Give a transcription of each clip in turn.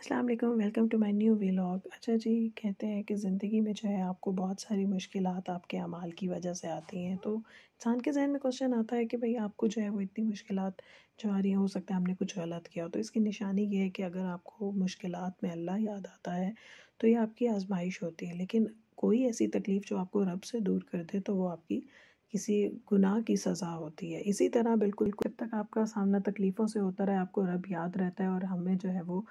अस्सलाम वालेकुम welcome to my new vlog अच्छा जी कहते हैं कि ज़िंदगी में जो है आपको बहुत सारी मुश्किल आपके अमाल की वजह से आती हैं तो इंसान के जहन में क्वेश्चन आता है कि भाई आपको जो है वो इतनी मुश्किल जो आ रही हैं हो सकता है हमने कुछ गलत किया तो इसकी निशानी ये है कि अगर आपको मुश्किल में अल्लाह याद आता है तो ये आपकी आजमाइश होती है लेकिन कोई ऐसी तकलीफ़ जो आपको रब से दूर कर दे तो वो आपकी किसी गुनाह की सज़ा होती है इसी तरह बिल्कुल जब तक आपका सामना तकलीफ़ों से होता रहे आपको रब याद रहता है और हमें जो है वो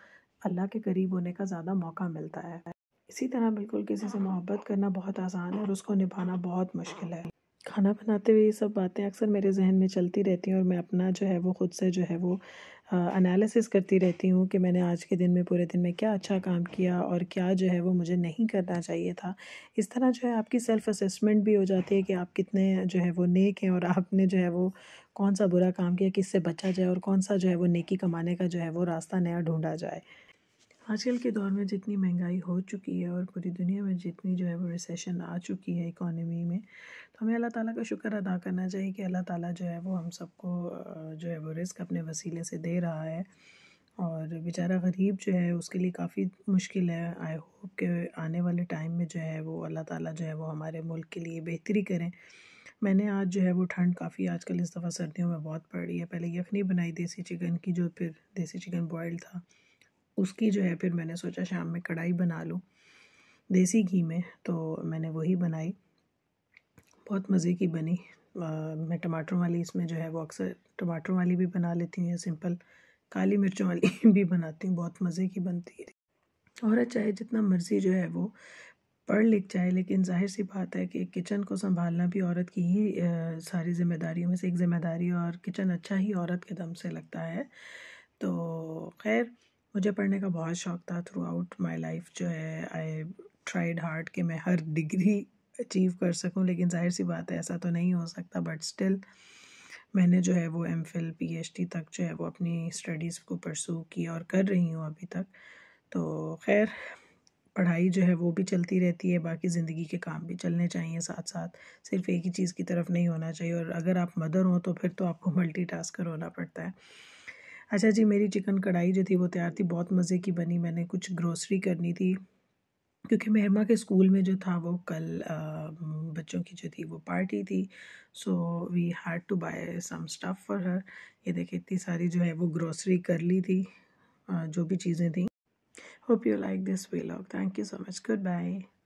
अल्लाह के करीब होने का ज़्यादा मौका मिलता है इसी तरह बिल्कुल किसी से मोहब्बत करना बहुत आसान है और उसको निभाना बहुत मुश्किल है खाना बनाते हुए ये सब बातें अक्सर मेरे जहन में चलती रहती हैं और मैं अपना जो है वो ख़ुद से जो है वो अनालिस करती रहती हूँ कि मैंने आज के दिन में पूरे दिन में क्या अच्छा काम किया और क्या जो है वो मुझे नहीं करना चाहिए था इस तरह जो है आपकी सेल्फ़ असेसमेंट भी हो जाती है कि आप कितने जो है वो नेक हैं और आपने जो है वो कौन सा बुरा काम किया किससे बचा जाए और कौन सा जो है वो नेकी कमाने का जो है वो रास्ता नया ढूंढा जाए आजकल के दौर में जितनी महंगाई हो चुकी है और पूरी दुनिया में जितनी जो है वो रिसेशन आ चुकी है इकोनॉमी में तो हमें अल्लाह ताला का शुक्र अदा करना चाहिए कि अल्लाह ताला जो है वो हम सबको जो है वो रिस्क अपने वसीले से दे रहा है और बेचारा गरीब जो है उसके लिए काफ़ी मुश्किल है आई होप के आने वाले टाइम में जो है वो अल्लाह ताला जो है वो हमारे मुल्क के लिए बेहतरी करें मैंने आज जो है वो ठंड काफ़ी आजकल इस दफ़ा सर्दियों में बहुत पड़ रही है पहले यखनी बनाई देसी चिकन की जो फिर देसी चिकन बॉयल था उसकी जो है फिर मैंने सोचा शाम में कढ़ाई बना लूँ देसी घी में तो मैंने वही बनाई बहुत मज़े की बनी आ, मैं टमाटरों वाली इसमें जो है वो अक्सर टमाटरों वाली भी बना लेती हूँ या सिंपल काली मिर्चों वाली भी बनाती हूँ बहुत मज़े की बनती है औरत चाहे अच्छा जितना मर्ज़ी जो है वो पढ़ लिख जाए लेकिन जाहिर सी बात है कि किचन को संभालना भी औरत की ही आ, सारी जिम्मेदारियों में से एक जिम्मेदारी और किचन अच्छा ही औरत के दम से लगता है तो खैर मुझे पढ़ने का बहुत शौक़ था थ्रू आउट माई लाइफ जो है आई ट्राइड हार्ड कि मैं हर डिग्री अचीव कर सकूं लेकिन जाहिर सी बात है ऐसा तो नहीं हो सकता बट स्टिल मैंने जो है वो M phil P H D तक जो है वो अपनी स्टडीज़ को परसू की और कर रही हूँ अभी तक तो खैर पढ़ाई जो है वो भी चलती रहती है बाकी ज़िंदगी के काम भी चलने चाहिए साथ साथ सिर्फ एक ही चीज़ की तरफ नहीं होना चाहिए और अगर आप मदर हों तो फिर तो आपको मल्टी होना पड़ता है अच्छा जी मेरी चिकन कढ़ाई जो थी वो तैयार थी बहुत मज़े की बनी मैंने कुछ ग्रोसरी करनी थी क्योंकि मेहमा के स्कूल में जो था वो कल आ, बच्चों की जो थी वो पार्टी थी so we had to buy some stuff for her ये देखिए इतनी सारी जो है वो ग्रोसरी कर ली थी आ, जो भी चीज़ें थी hope you like this vlog thank you so much good bye